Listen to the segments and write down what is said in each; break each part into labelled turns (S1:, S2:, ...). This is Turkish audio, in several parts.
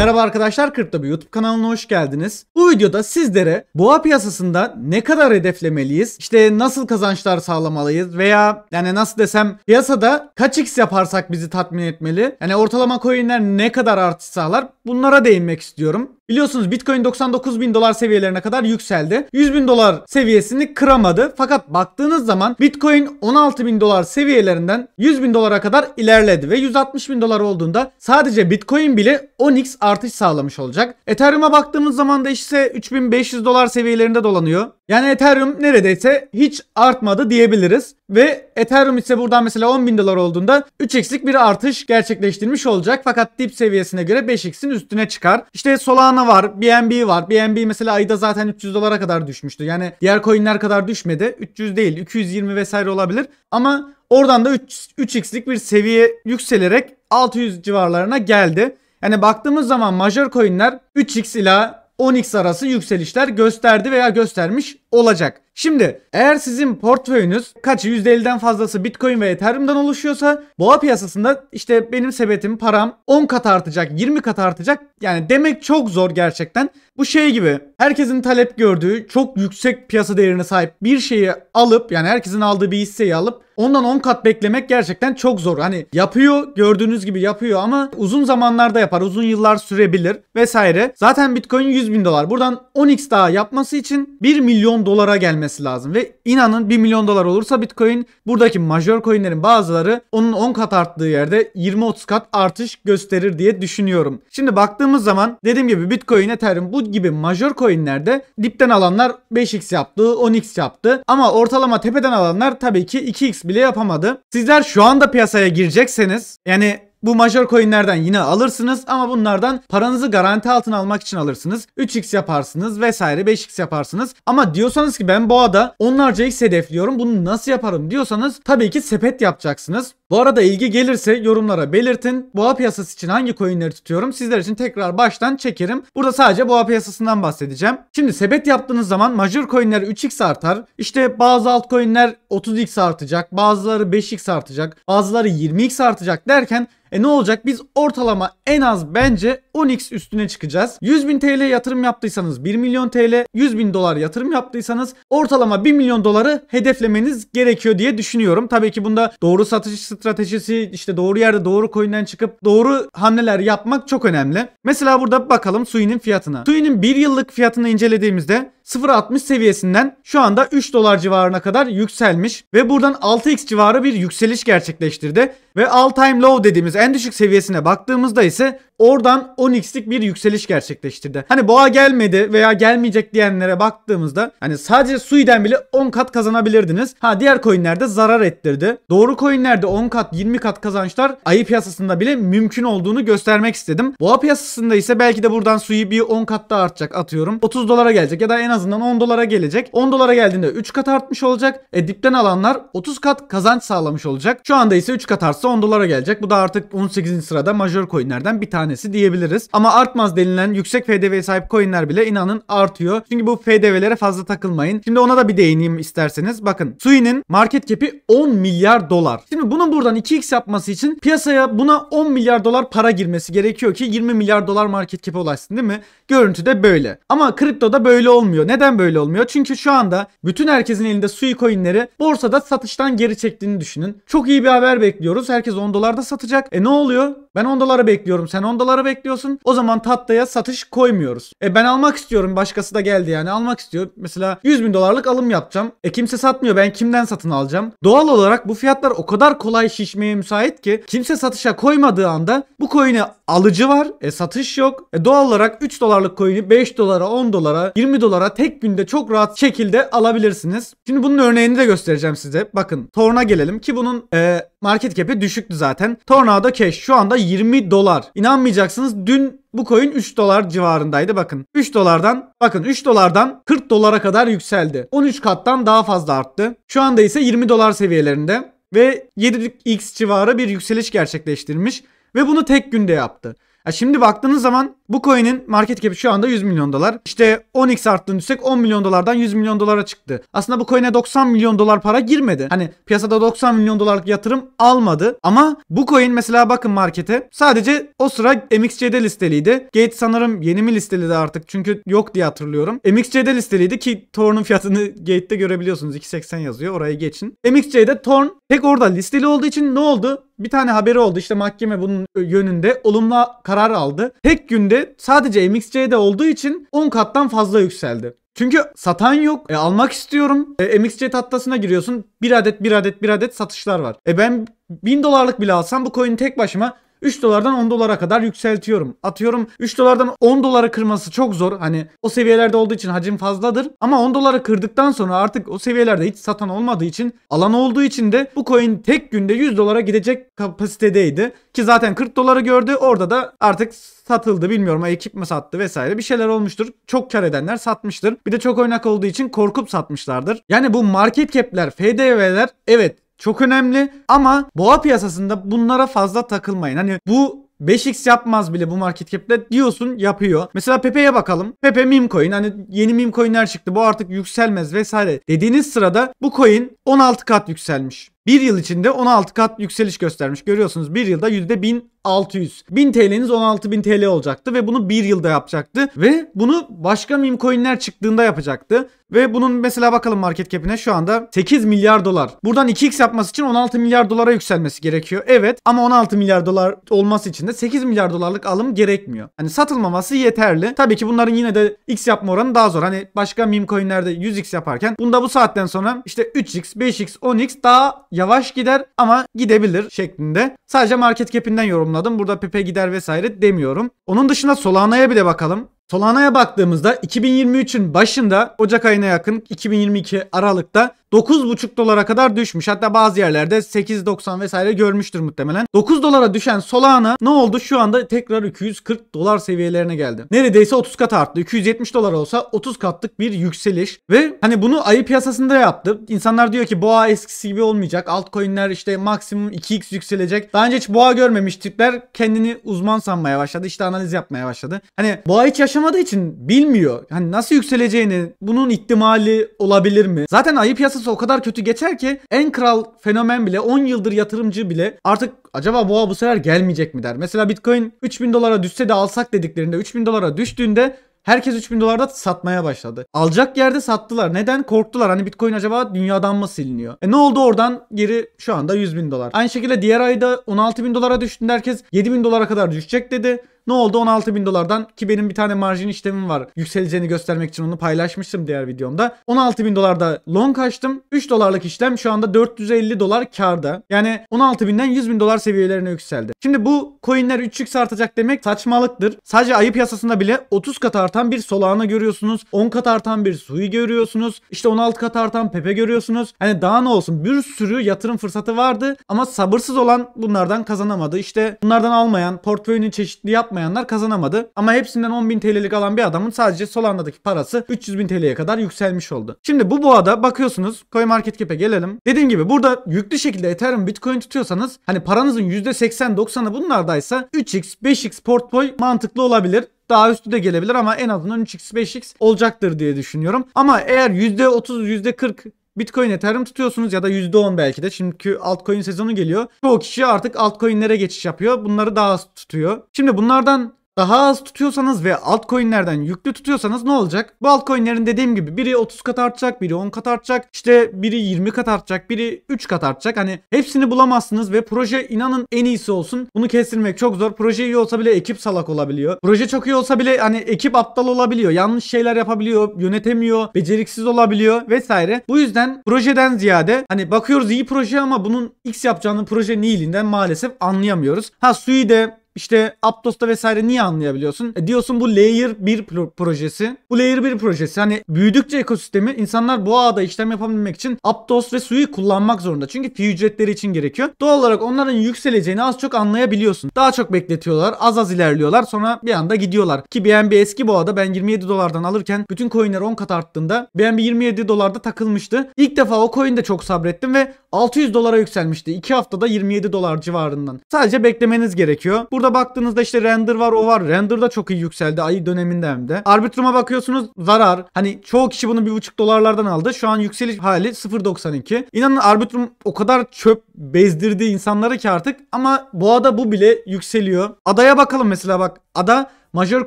S1: Merhaba arkadaşlar Kripto bir YouTube kanalına hoş geldiniz. Bu videoda sizlere boğa piyasasında ne kadar hedeflemeliyiz? İşte nasıl kazançlar sağlamalıyız veya yani nasıl desem piyasada kaç x yaparsak bizi tatmin etmeli? Yani ortalama coinler ne kadar artış sağlar? Bunlara değinmek istiyorum. Biliyorsunuz Bitcoin 99 bin dolar seviyelerine kadar yükseldi. 100 bin dolar seviyesini kıramadı. Fakat baktığınız zaman Bitcoin 16 bin dolar seviyelerinden 100 bin dolara kadar ilerledi ve 160 bin dolar olduğunda sadece Bitcoin bile 10x artış sağlamış olacak. Ethereum'a baktığımız zaman da işte 3500 dolar seviyelerinde dolanıyor. Yani Ethereum neredeyse hiç artmadı diyebiliriz. Ve Ethereum ise buradan mesela 10.000 dolar olduğunda 3x'lik bir artış gerçekleştirmiş olacak. Fakat dip seviyesine göre 5x'in üstüne çıkar. İşte Solana var, BNB var. BNB mesela ayda zaten 300 dolara kadar düşmüştü. Yani diğer coinler kadar düşmedi. 300 değil 220 vesaire olabilir. Ama oradan da 3, 3x'lik bir seviye yükselerek 600 civarlarına geldi. Yani baktığımız zaman major coinler 3x ila 10x arası yükselişler gösterdi veya göstermiş olacak. Şimdi eğer sizin portföyünüz kaçı %50'den fazlası Bitcoin ve Ethereum'dan oluşuyorsa boğa piyasasında işte benim sebetim param 10 kat artacak 20 kat artacak yani demek çok zor gerçekten. Bu şey gibi herkesin talep gördüğü çok yüksek piyasa değerine sahip bir şeyi alıp yani herkesin aldığı bir hisseyi alıp ondan 10 kat beklemek gerçekten çok zor. Hani yapıyor gördüğünüz gibi yapıyor ama uzun zamanlarda yapar uzun yıllar sürebilir vesaire. Zaten Bitcoin 100 bin dolar buradan 10x daha yapması için 1 milyon dolara gelmesi gelmesi lazım ve inanın 1 milyon dolar olursa Bitcoin buradaki majör coinlerin bazıları onun 10 kat arttığı yerde 20-30 kat artış gösterir diye düşünüyorum. Şimdi baktığımız zaman dediğim gibi Bitcoin, Ethereum bu gibi majör coinlerde dipten alanlar 5x yaptı, 10x yaptı ama ortalama tepeden alanlar tabii ki 2x bile yapamadı. Sizler şu anda piyasaya girecekseniz yani bu major coinlerden yine alırsınız ama bunlardan paranızı garanti altına almak için alırsınız. 3x yaparsınız vesaire 5x yaparsınız. Ama diyorsanız ki ben boğada onlarca x hedefliyorum bunu nasıl yaparım diyorsanız tabii ki sepet yapacaksınız. Bu arada ilgi gelirse yorumlara belirtin. Boğa piyasası için hangi coinleri tutuyorum sizler için tekrar baştan çekerim. Burada sadece boğa piyasasından bahsedeceğim. Şimdi sepet yaptığınız zaman major coinler 3x artar. İşte bazı altcoinler 30x artacak, bazıları 5x artacak, bazıları 20x artacak derken e ne olacak? Biz ortalama en az bence 10x üstüne çıkacağız. 100 bin TL yatırım yaptıysanız 1 milyon TL, 100 bin dolar yatırım yaptıysanız ortalama 1 milyon doları hedeflemeniz gerekiyor diye düşünüyorum. Tabii ki bunda doğru satış stratejisi, işte doğru yerde doğru coin'den çıkıp doğru hamleler yapmak çok önemli. Mesela burada bakalım Sui'nin fiyatına. Sui'nin 1 yıllık fiyatını incelediğimizde 0.60 seviyesinden şu anda 3 dolar civarına kadar yükselmiş ve buradan 6x civarı bir yükseliş gerçekleştirdi ve all time low dediğimiz en düşük seviyesine baktığımızda ise Oradan 10x'lik bir yükseliş gerçekleştirdi. Hani boğa gelmedi veya gelmeyecek diyenlere baktığımızda hani sadece Sui'den bile 10 kat kazanabilirdiniz. Ha diğer coinlerde zarar ettirdi. Doğru coinlerde 10 kat 20 kat kazançlar ayı piyasasında bile mümkün olduğunu göstermek istedim. Boğa piyasasında ise belki de buradan suyu bir 10 kat daha artacak atıyorum. 30 dolara gelecek ya da en azından 10 dolara gelecek. 10 dolara geldiğinde 3 kat artmış olacak. E dipten alanlar 30 kat kazanç sağlamış olacak. Şu anda ise 3 kat artsa 10 dolara gelecek. Bu da artık 18. sırada major coinlerden bir tane tanesi diyebiliriz. Ama artmaz denilen yüksek PDV'ye sahip coinler bile inanın artıyor. Çünkü bu PDV'lere fazla takılmayın. Şimdi ona da bir değineyim isterseniz. Bakın Sui'nin market cap'i 10 milyar dolar. Şimdi bunun buradan 2x yapması için piyasaya buna 10 milyar dolar para girmesi gerekiyor ki 20 milyar dolar market cap'e ulaşsın değil mi? görüntü de böyle. Ama kriptoda böyle olmuyor. Neden böyle olmuyor? Çünkü şu anda bütün herkesin elinde Sui coinleri borsada satıştan geri çektiğini düşünün. Çok iyi bir haber bekliyoruz. Herkes 10 dolarda satacak. E ne oluyor? Ben 10 doları bekliyorum. Sen 10 sondaları bekliyorsun. O zaman tatlıya satış koymuyoruz. E ben almak istiyorum. Başkası da geldi yani almak istiyor. Mesela 100 bin dolarlık alım yapacağım. E kimse satmıyor. Ben kimden satın alacağım? Doğal olarak bu fiyatlar o kadar kolay şişmeye müsait ki kimse satışa koymadığı anda bu coin'e alıcı var. E satış yok. E doğal olarak 3 dolarlık coin'i 5 dolara, 10 dolara, 20 dolara tek günde çok rahat şekilde alabilirsiniz. Şimdi bunun örneğini de göstereceğim size. Bakın Torn'a gelelim ki bunun e, Market cap'i düşüktü zaten. Tornado Cash şu anda 20 dolar. İnanmayacaksınız dün bu coin 3 dolar civarındaydı bakın. 3 dolardan bakın 3 dolardan 40 dolara kadar yükseldi. 13 kattan daha fazla arttı. Şu anda ise 20 dolar seviyelerinde ve 7x civarı bir yükseliş gerçekleştirmiş ve bunu tek günde yaptı. Ya şimdi baktığınız zaman bu coin'in market cap'i şu anda 100 milyon dolar. İşte 10x arttığını düşsek 10 milyon dolardan 100 milyon dolara çıktı. Aslında bu coin'e 90 milyon dolar para girmedi. Hani piyasada 90 milyon dolarlık yatırım almadı. Ama bu coin mesela bakın markete sadece o sıra MXC'de listeliydi. Gate sanırım yeni mi listeledi artık çünkü yok diye hatırlıyorum. MXC'de listeliydi ki Torn'un fiyatını Gate'de görebiliyorsunuz. 2.80 yazıyor oraya geçin. MXC'de Torn tek orada listeli olduğu için ne oldu? bir tane haberi oldu. İşte mahkeme bunun yönünde olumlu karar aldı. Tek günde sadece MXC'de olduğu için 10 kattan fazla yükseldi. Çünkü satan yok. E, almak istiyorum. E, MXC tatlasına giriyorsun. Bir adet bir adet bir adet satışlar var. E ben 1000 dolarlık bile alsam bu coin'i tek başıma 3 dolardan 10 dolara kadar yükseltiyorum. Atıyorum 3 dolardan 10 dolara kırması çok zor. Hani o seviyelerde olduğu için hacim fazladır. Ama 10 dolara kırdıktan sonra artık o seviyelerde hiç satan olmadığı için alan olduğu için de bu coin tek günde 100 dolara gidecek kapasitedeydi. Ki zaten 40 doları gördü. Orada da artık satıldı bilmiyorum ekip mi sattı vesaire bir şeyler olmuştur. Çok kar edenler satmıştır. Bir de çok oynak olduğu için korkup satmışlardır. Yani bu market cap'ler, FDV'ler evet çok önemli ama boğa piyasasında bunlara fazla takılmayın. Hani bu 5x yapmaz bile bu market cap'le diyorsun yapıyor. Mesela Pepe'ye bakalım. Pepe meme coin hani yeni meme coinler çıktı bu artık yükselmez vesaire dediğiniz sırada bu coin 16 kat yükselmiş. Bir yıl içinde 16 kat yükseliş göstermiş. Görüyorsunuz bir yılda %1000 600. 1000 TL'niz 16000 TL olacaktı ve bunu bir yılda yapacaktı. Ve bunu başka meme coinler çıktığında yapacaktı. Ve bunun mesela bakalım market cap'ine şu anda 8 milyar dolar. Buradan 2x yapması için 16 milyar dolara yükselmesi gerekiyor. Evet ama 16 milyar dolar olması için de 8 milyar dolarlık alım gerekmiyor. Hani satılmaması yeterli. Tabii ki bunların yine de x yapma oranı daha zor. Hani başka meme coinlerde 100x yaparken bunda bu saatten sonra işte 3x, 5x, 10x daha yavaş gider ama gidebilir şeklinde. Sadece market cap'inden yorum yorumladım. Burada Pepe gider vesaire demiyorum. Onun dışında Solana'ya bile bakalım. Solana'ya baktığımızda 2023'ün başında Ocak ayına yakın 2022 Aralık'ta 9,5 dolara kadar düşmüş. Hatta bazı yerlerde 8.90 vesaire görmüştür muhtemelen. 9 dolara düşen Solana ne oldu? Şu anda tekrar 240 dolar seviyelerine geldi. Neredeyse 30 kat arttı. 270 dolar olsa 30 katlık bir yükseliş ve hani bunu ayı piyasasında yaptı. İnsanlar diyor ki boğa eskisi gibi olmayacak. Altcoin'ler işte maksimum 2x yükselecek. Daha önce hiç boğa görmemiş tipler kendini uzman sanmaya başladı. İşte analiz yapmaya başladı. Hani boğa hiç yaşamadığı için bilmiyor. Hani nasıl yükseleceğini, bunun ihtimali olabilir mi? Zaten ayı piyasası piyasası o kadar kötü geçer ki en kral fenomen bile 10 yıldır yatırımcı bile artık acaba boğa bu sefer gelmeyecek mi der. Mesela Bitcoin 3000 dolara düşse de alsak dediklerinde 3000 dolara düştüğünde Herkes 3000 dolarda satmaya başladı. Alacak yerde sattılar. Neden? Korktular. Hani Bitcoin acaba dünyadan mı siliniyor? E ne oldu oradan? Geri şu anda 100 bin dolar. Aynı şekilde diğer ayda 16 bin dolara düştüğünde herkes 7 bin dolara kadar düşecek dedi. Ne oldu? 16 bin dolardan ki benim bir tane marjin işlemim var. Yükseleceğini göstermek için onu paylaşmıştım diğer videomda. 16 bin dolarda long açtım. 3 dolarlık işlem şu anda 450 dolar karda. Yani 16 binden 100 bin dolar seviyelerine yükseldi. Şimdi bu coinler 3x artacak demek saçmalıktır. Sadece ayı piyasasında bile 30 kat artan bir Solana görüyorsunuz. 10 kat artan bir suyu görüyorsunuz. İşte 16 kat artan Pepe görüyorsunuz. Hani daha ne olsun bir sürü yatırım fırsatı vardı ama sabırsız olan bunlardan kazanamadı. İşte bunlardan almayan, portföyünü çeşitli yap yapmayanlar kazanamadı. Ama hepsinden 10.000 TL'lik alan bir adamın sadece Solana'daki parası 300.000 TL'ye kadar yükselmiş oldu. Şimdi bu boğada bakıyorsunuz CoinMarketCap'e gelelim. Dediğim gibi burada yüklü şekilde Ethereum Bitcoin tutuyorsanız hani paranızın %80-90'ı bunlardaysa 3x 5x portföy mantıklı olabilir daha üstü de gelebilir ama en azından 3x 5x olacaktır diye düşünüyorum. Ama eğer %30 %40 Bitcoin Ethereum tutuyorsunuz ya da %10 belki de. Çünkü altcoin sezonu geliyor. Çoğu kişi artık altcoin'lere geçiş yapıyor. Bunları daha az tutuyor. Şimdi bunlardan daha az tutuyorsanız ve altcoin'lerden yüklü tutuyorsanız ne olacak? Bu altcoin'lerin dediğim gibi biri 30 kat artacak, biri 10 kat artacak, işte biri 20 kat artacak, biri 3 kat artacak. Hani hepsini bulamazsınız ve proje inanın en iyisi olsun. Bunu kestirmek çok zor. Proje iyi olsa bile ekip salak olabiliyor. Proje çok iyi olsa bile hani ekip aptal olabiliyor. Yanlış şeyler yapabiliyor, yönetemiyor, beceriksiz olabiliyor vesaire. Bu yüzden projeden ziyade hani bakıyoruz iyi proje ama bunun X yapacağını projenin iyiliğinden maalesef anlayamıyoruz. Ha Sui de işte Aptos'ta vesaire niye anlayabiliyorsun? E diyorsun bu Layer 1 pro- projesi. Bu Layer 1 projesi hani büyüdükçe ekosistemi insanlar bu ağda işlem yapabilmek için Aptos ve suyu kullanmak zorunda. Çünkü fee ücretleri için gerekiyor. Doğal olarak onların yükseleceğini az çok anlayabiliyorsun. Daha çok bekletiyorlar. Az az ilerliyorlar. Sonra bir anda gidiyorlar. Ki BNB eski bu boğada ben 27 dolardan alırken bütün coinler 10 kat arttığında BNB 27 dolarda takılmıştı. İlk defa o coin'de çok sabrettim ve 600 dolara yükselmişti. 2 haftada 27 dolar civarından. Sadece beklemeniz gerekiyor. Bu burada baktığınızda işte render var o var. Render de çok iyi yükseldi ayı döneminde hem de. Arbitrum'a bakıyorsunuz zarar. Hani çoğu kişi bunu bir buçuk dolarlardan aldı. Şu an yükseliş hali 0.92. İnanın Arbitrum o kadar çöp bezdirdi insanları ki artık ama boğada bu bile yükseliyor. Adaya bakalım mesela bak. Ada major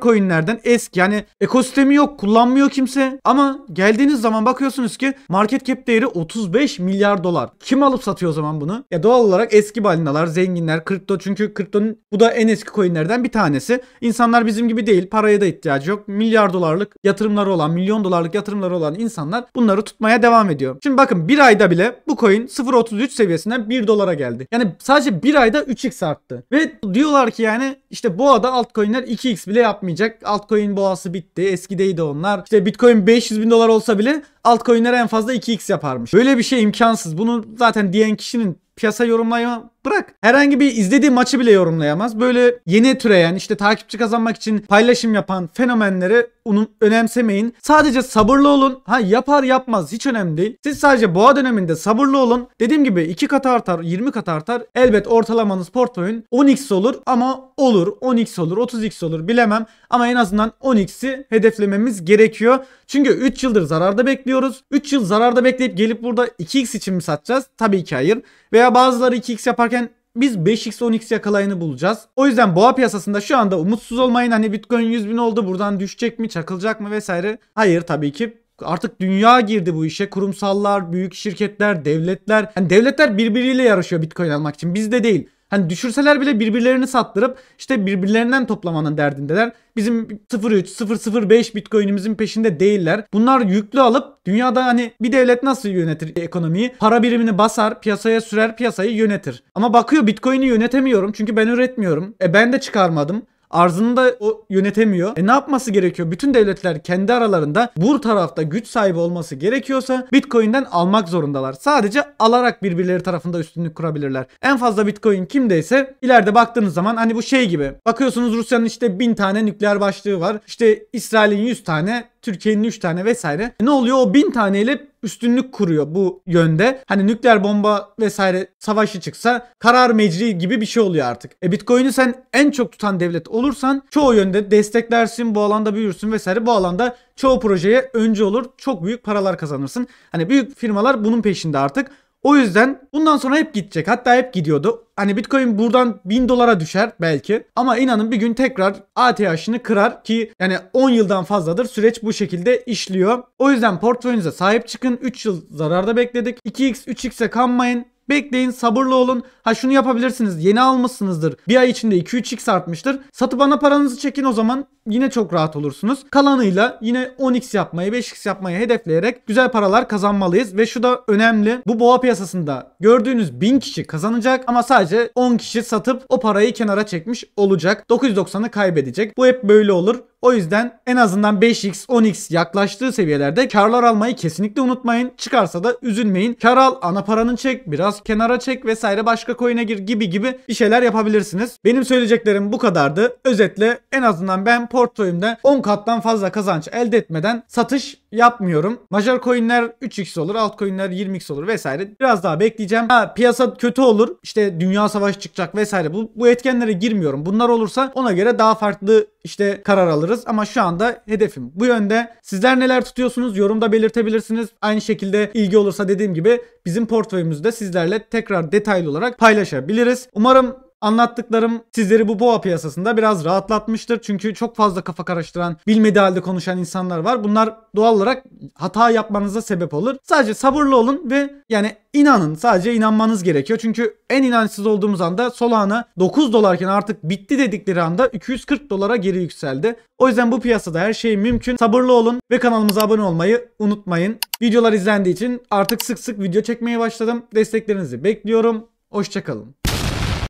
S1: coinlerden eski yani ekosistemi yok kullanmıyor kimse ama geldiğiniz zaman bakıyorsunuz ki market cap değeri 35 milyar dolar. Kim alıp satıyor o zaman bunu? Ya doğal olarak eski balinalar, zenginler, kripto çünkü kriptonun bu da en eski coinlerden bir tanesi. İnsanlar bizim gibi değil paraya da ihtiyacı yok. Milyar dolarlık yatırımları olan, milyon dolarlık yatırımları olan insanlar bunları tutmaya devam ediyor. Şimdi bakın bir ayda bile bu coin 0.33 seviyesinden 1 dolara geldi. Yani sadece bir ayda 3x arttı. Ve diyorlar ki yani işte bu ada altcoinler 2x bile bile yapmayacak. Altcoin boğası bitti. Eskideydi onlar. İşte Bitcoin 500 bin dolar olsa bile altcoin'ler en fazla 2x yaparmış. Böyle bir şey imkansız. Bunu zaten diyen kişinin piyasa yorumlama Bırak. Herhangi bir izlediği maçı bile yorumlayamaz. Böyle yeni türeyen işte takipçi kazanmak için paylaşım yapan fenomenleri önemsemeyin. Sadece sabırlı olun. Ha yapar yapmaz hiç önemli değil. Siz sadece boğa döneminde sabırlı olun. Dediğim gibi 2 kat artar 20 kat artar. Elbet ortalamanız portföyün 10x olur ama olur 10x olur 30x olur bilemem. Ama en azından 10x'i hedeflememiz gerekiyor. Çünkü 3 yıldır zararda bekliyoruz. 3 yıl zararda bekleyip gelip burada 2x için mi satacağız? Tabii ki hayır. Veya bazıları 2x yaparken biz 5x 10x yakalayını bulacağız. O yüzden boğa piyasasında şu anda umutsuz olmayın. Hani bitcoin 100 bin oldu buradan düşecek mi çakılacak mı vesaire. Hayır tabii ki Artık dünya girdi bu işe. Kurumsallar, büyük şirketler, devletler. Yani devletler birbiriyle yarışıyor Bitcoin almak için. Bizde değil. Hani düşürseler bile birbirlerini sattırıp işte birbirlerinden toplamanın derdindeler. Bizim 0.3, 0.05 Bitcoin'imizin peşinde değiller. Bunlar yüklü alıp dünyada hani bir devlet nasıl yönetir ekonomiyi? Para birimini basar, piyasaya sürer, piyasayı yönetir. Ama bakıyor Bitcoin'i yönetemiyorum çünkü ben üretmiyorum. E ben de çıkarmadım. Arzını da o yönetemiyor. E ne yapması gerekiyor? Bütün devletler kendi aralarında bu tarafta güç sahibi olması gerekiyorsa Bitcoin'den almak zorundalar. Sadece alarak birbirleri tarafında üstünlük kurabilirler. En fazla Bitcoin kimdeyse ileride baktığınız zaman hani bu şey gibi. Bakıyorsunuz Rusya'nın işte bin tane nükleer başlığı var. İşte İsrail'in 100 tane Türkiye'nin 3 tane vesaire. Ne oluyor? O 1000 taneyle üstünlük kuruyor bu yönde. Hani nükleer bomba vesaire savaşı çıksa karar mecri gibi bir şey oluyor artık. E Bitcoin'i sen en çok tutan devlet olursan çoğu yönde desteklersin, bu alanda büyürsün vesaire. Bu alanda çoğu projeye önce olur, çok büyük paralar kazanırsın. Hani büyük firmalar bunun peşinde artık. O yüzden bundan sonra hep gidecek. Hatta hep gidiyordu. Hani Bitcoin buradan 1000 dolara düşer belki. Ama inanın bir gün tekrar ATH'ını kırar ki yani 10 yıldan fazladır süreç bu şekilde işliyor. O yüzden portföyünüze sahip çıkın. 3 yıl zararda bekledik. 2x 3x'e kanmayın. Bekleyin sabırlı olun. Ha şunu yapabilirsiniz. Yeni almışsınızdır. Bir ay içinde 2-3x artmıştır. Satıp ana paranızı çekin o zaman yine çok rahat olursunuz. Kalanıyla yine 10x yapmayı 5x yapmayı hedefleyerek güzel paralar kazanmalıyız. Ve şu da önemli. Bu boğa piyasasında gördüğünüz 1000 kişi kazanacak ama sadece 10 kişi satıp o parayı kenara çekmiş olacak. 990'ı kaybedecek. Bu hep böyle olur. O yüzden en azından 5x 10x yaklaştığı seviyelerde karlar almayı kesinlikle unutmayın. Çıkarsa da üzülmeyin. Kar al, ana paranın çek, biraz kenara çek vesaire başka coin'e gir gibi gibi bir şeyler yapabilirsiniz. Benim söyleyeceklerim bu kadardı. Özetle en azından ben portföyümde 10 kattan fazla kazanç elde etmeden satış yapmıyorum. Major coin'ler 3x olur, alt coin'ler 20x olur vesaire. Biraz daha bekleyeceğim. Ha piyasa kötü olur. işte dünya savaşı çıkacak vesaire. Bu, bu etkenlere girmiyorum. Bunlar olursa ona göre daha farklı işte karar alırız ama şu anda hedefim bu yönde. Sizler neler tutuyorsunuz yorumda belirtebilirsiniz. Aynı şekilde ilgi olursa dediğim gibi bizim portföyümüzde sizlerle tekrar detaylı olarak paylaşabiliriz. Umarım Anlattıklarım sizleri bu boğa piyasasında biraz rahatlatmıştır. Çünkü çok fazla kafa karıştıran, bilmediği halde konuşan insanlar var. Bunlar doğal olarak hata yapmanıza sebep olur. Sadece sabırlı olun ve yani inanın. Sadece inanmanız gerekiyor. Çünkü en inançsız olduğumuz anda Solana 9 dolarken artık bitti dedikleri anda 240 dolara geri yükseldi. O yüzden bu piyasada her şey mümkün. Sabırlı olun ve kanalımıza abone olmayı unutmayın. Videolar izlendiği için artık sık sık video çekmeye başladım. Desteklerinizi bekliyorum. Hoşçakalın.